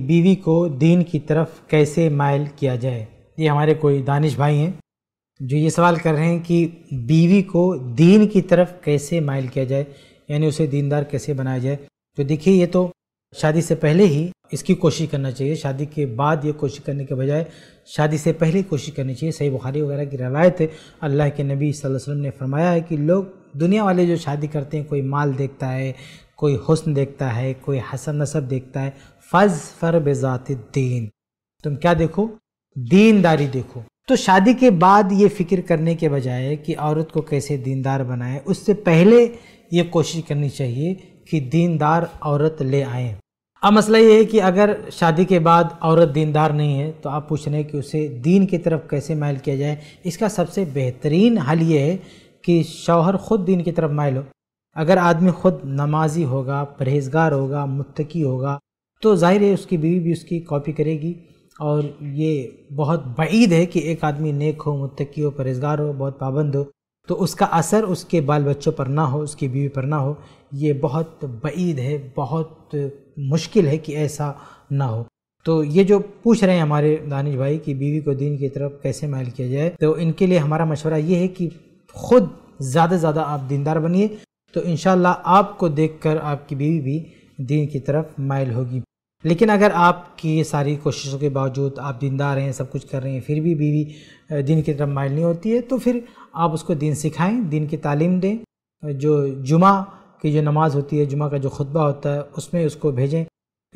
बीवी को दीन की तरफ कैसे मायल किया जाए ये हमारे कोई दानिश भाई हैं जो ये सवाल कर रहे हैं कि बीवी को दीन की तरफ कैसे मायल किया जाए यानी उसे दीनदार कैसे बनाया जाए तो देखिए ये तो शादी से पहले ही इसकी कोशिश करना चाहिए शादी के बाद ये कोशिश करने के बजाय शादी से पहले कोशिश करनी चाहिए सही बुखारी वगैरह की रवायत है अल्लाह के नबी वसल्लम ने फरमाया है कि लोग दुनिया वाले जो शादी करते हैं कोई माल देखता है कोई हुस्न देखता है कोई हसन नसब देखता है फज फर बेजात दीन तुम क्या देखो दीनदारी देखो तो शादी के बाद ये फिक्र करने के बजाय कि औरत को कैसे दीनदार बनाए उससे पहले ये कोशिश करनी चाहिए कि दीनदार औरत ले आए अब मसला ये है कि अगर शादी के बाद औरत दीनदार नहीं है तो आप पूछ रहे हैं कि उसे दीन की तरफ कैसे मायल किया जाए इसका सबसे बेहतरीन हल ये है कि शौहर ख़ुद दीन की तरफ मायल हो अगर आदमी खुद नमाजी होगा परहेजगार होगा मुत्तकी होगा तो जाहिर है उसकी बीवी भी उसकी कॉपी करेगी और ये बहुत बईद है कि एक आदमी नेक हो मुत्तकी हो परहेजगार हो बहुत पाबंद हो तो उसका असर उसके बाल बच्चों पर ना हो उसकी बीवी पर ना हो ये बहुत बईद है बहुत मुश्किल है कि ऐसा ना हो तो ये जो पूछ रहे हैं हमारे दानिश भाई कि बीवी को दीन की तरफ कैसे मायल किया जाए तो इनके लिए हमारा मशवरा ये है कि खुद ज़्यादा से ज़्यादा आप दीनदार बनिए तो इन आपको कर आपकी बीवी भी दीन की तरफ माइल होगी लेकिन अगर आपकी सारी कोशिशों के बावजूद आप दिनदार हैं सब कुछ कर रहे हैं फिर भी बीवी दिन की तरफ माइल नहीं होती है तो फिर आप उसको दिन सिखाएं दिन की तालीम दें जो जुमा की जो नमाज़ होती है जुमा का जो खुतबा होता है उसमें उसको भेजें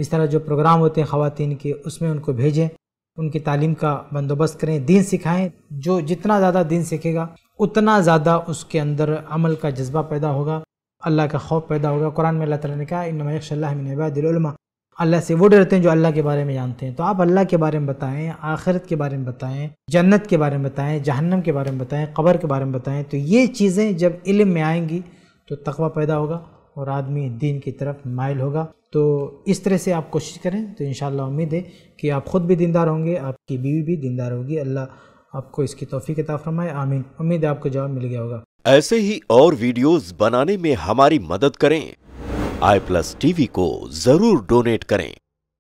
इस तरह जो प्रोग्राम होते हैं ख़वान के उसमें उनको भेजें उनकी तालीम का बंदोबस्त करें दीन सिखाएं जो जितना ज़्यादा दीन सीखेगा उतना ज़्यादा उसके अंदर अमल का जज्बा पैदा होगा अल्लाह का खौफ पैदा होगा कुरान में अल्लाह तक ने कहा इन नमशल्लाबा अल्लाह से वो डरते हैं जो अल्लाह के बारे में जानते हैं तो आप अल्लाह के बारे में बताएं आखिरत के बारे में बताएं जन्नत के बारे में बताएं जहन्नम के बारे में बताएं कबर के बारे में बताएं तो ये चीज़ें जब इल्म में आएंगी तो तकवा पैदा होगा और आदमी दीन की तरफ माइल होगा तो इस तरह से आप कोशिश करें तो इन उम्मीद है कि आप ख़ुद भी दिनदार होंगे आपकी बीवी भी दिनदार होगी अल्लाह आपको इसकी तोफ़ी किताब फरमाए आमीन उम्मीद है आपको जवाब मिल गया होगा ऐसे ही और वीडियोस बनाने में हमारी मदद करें आई प्लस टीवी को ज़रूर डोनेट करें